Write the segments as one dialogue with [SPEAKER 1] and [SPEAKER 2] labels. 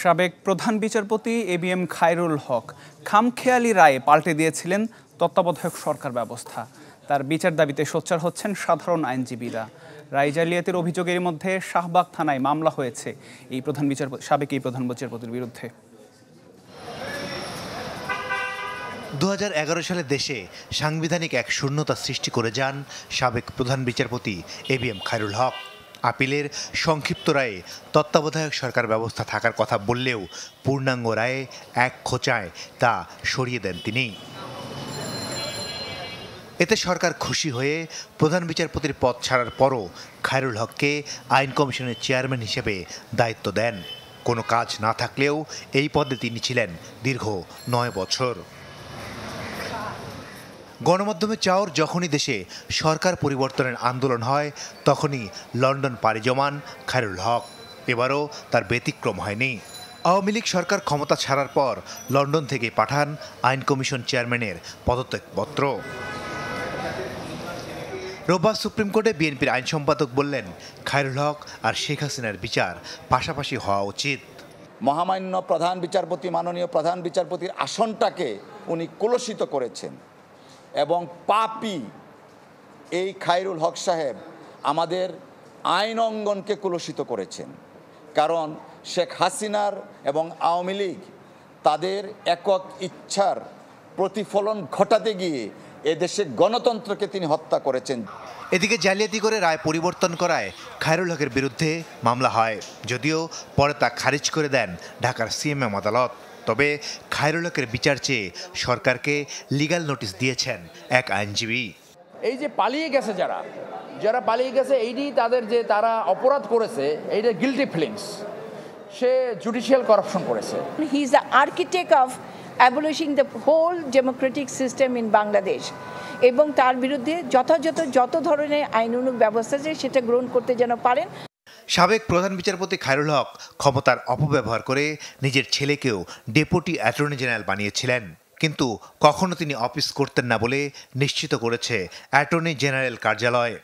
[SPEAKER 1] সাবেক প্রধান বিচারপতি A B M Khairul Haque খামখেয়ালি রায়ে পাল্টে দিয়েছিলেন তত্ত্বাবধায়ক সরকার ব্যবস্থা তার বিচার দাবিতে সোচ্চার হচ্ছেন সাধারণ আইনজীবীরা রায় জালিয়াতের অভিযোগের মধ্যে শাহবাগ থানায় মামলা হয়েছে এই প্রধান বিচারপতি সাবেক এই প্রধান বিচারপতির বিরুদ্ধে
[SPEAKER 2] দু সালে দেশে সাংবিধানিক এক শূন্যতা সৃষ্টি করে যান সাবেক প্রধান বিচারপতি A B M Khairul Haque আপিলের সংক্ষিপ্ত রায়ে তত্ত্বাবধায়ক সরকার ব্যবস্থা থাকার কথা বললেও পূর্ণাঙ্গ রায়ে এক খোঁচায় তা সরিয়ে দেন তিনি এতে সরকার খুশি হয়ে প্রধান বিচারপতির পদ ছাড়ার পরও খায়রুল হককে আইন কমিশনের চেয়ারম্যান হিসেবে দায়িত্ব দেন কোনো কাজ না থাকলেও এই পদে তিনি ছিলেন দীর্ঘ নয় বছর গণমাধ্যমে চাওর যখনই দেশে সরকার পরিবর্তনের আন্দোলন হয় তখনই লন্ডন পাড়ি জমান খায়রুল হক এবারও তার ব্যতিক্রম হয়নি আওয়ামী লীগ সরকার ক্ষমতা ছাড়ার পর লন্ডন থেকে পাঠান আইন কমিশন চেয়ারম্যানের পদত্যাগপত্র রোববার সুপ্রিম কোর্টে বিএনপির আইন সম্পাদক বললেন খায়রুল হক আর শেখ হাসিনার বিচার পাশাপাশি হওয়া উচিত মহামান্য প্রধান বিচারপতি মাননীয় প্রধান বিচারপতির আসনটাকে উনি
[SPEAKER 3] কলুষিত করেছেন এবং পাপি এই খায়রুল হক সাহেব আমাদের আইন অঙ্গনকে কুলসিত করেছেন কারণ শেখ হাসিনার এবং আওয়ামী লীগ তাদের একক ইচ্ছার
[SPEAKER 2] প্রতিফলন ঘটাতে গিয়ে এদেশে গণতন্ত্রকে তিনি হত্যা করেছেন এদিকে জালিয়াতি করে রায় পরিবর্তন করায় খায়রুল হকের বিরুদ্ধে মামলা হয় যদিও পরে তা খারিজ করে দেন ঢাকার সিএমএম আদালত তবে খায়রুল হকের বিচার চেয়ে সরকারকে লিগাল নোটিশ দিয়েছেন এক আইনজীবী
[SPEAKER 3] এই যে পালিয়ে গেছে যারা যারা পালিয়ে গেছে এইটি তাদের যে তারা অপরাধ করেছে এইটা গিলটি ফিলিংস সে জুডিশিয়াল করাপশন করেছে he is the architect of abolishing the whole democratic system in Bangladesh এবং তার বিরুদ্ধে যথাযথ যত ধরনের আইন ব্যবস্থা আছে সেটা গ্রহণ করতে যেন পারেন
[SPEAKER 2] সাবেক প্রধান বিচারপতি খায়রুল হক ক্ষমতার অপব্যবহার করে নিজের ছেলেকেও ডেপুটি অ্যাটর্নি জেনারেল বানিয়েছিলেন কিন্তু কখনো তিনি অফিস করতেন না বলে নিশ্চিত করেছে অ্যাটর্নি জেনারেল কার্যালয়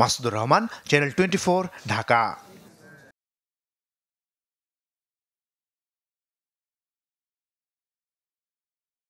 [SPEAKER 2] মাসুদুর রহমান চ্যানেল টোয়েন্টি ঢাকা